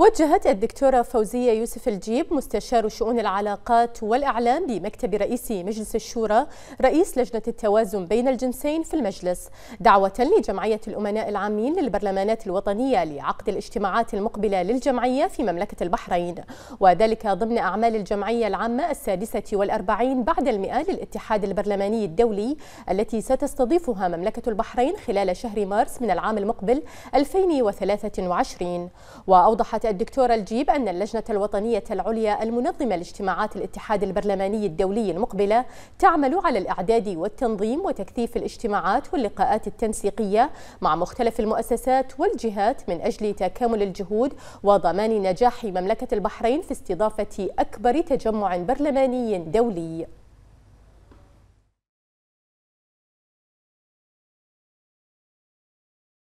وجهت الدكتورة فوزية يوسف الجيب مستشار شؤون العلاقات والإعلام بمكتب رئيس مجلس الشورى رئيس لجنة التوازن بين الجنسين في المجلس دعوة لجمعية الأمناء العامين للبرلمانات الوطنية لعقد الاجتماعات المقبلة للجمعية في مملكة البحرين وذلك ضمن أعمال الجمعية العامة السادسة والأربعين بعد المئة للاتحاد البرلماني الدولي التي ستستضيفها مملكة البحرين خلال شهر مارس من العام المقبل 2023 وأوضحت الدكتورة الجيب أن اللجنة الوطنية العليا المنظمة لاجتماعات الاتحاد البرلماني الدولي المقبلة تعمل على الإعداد والتنظيم وتكثيف الاجتماعات واللقاءات التنسيقية مع مختلف المؤسسات والجهات من أجل تكامل الجهود وضمان نجاح مملكة البحرين في استضافة أكبر تجمع برلماني دولي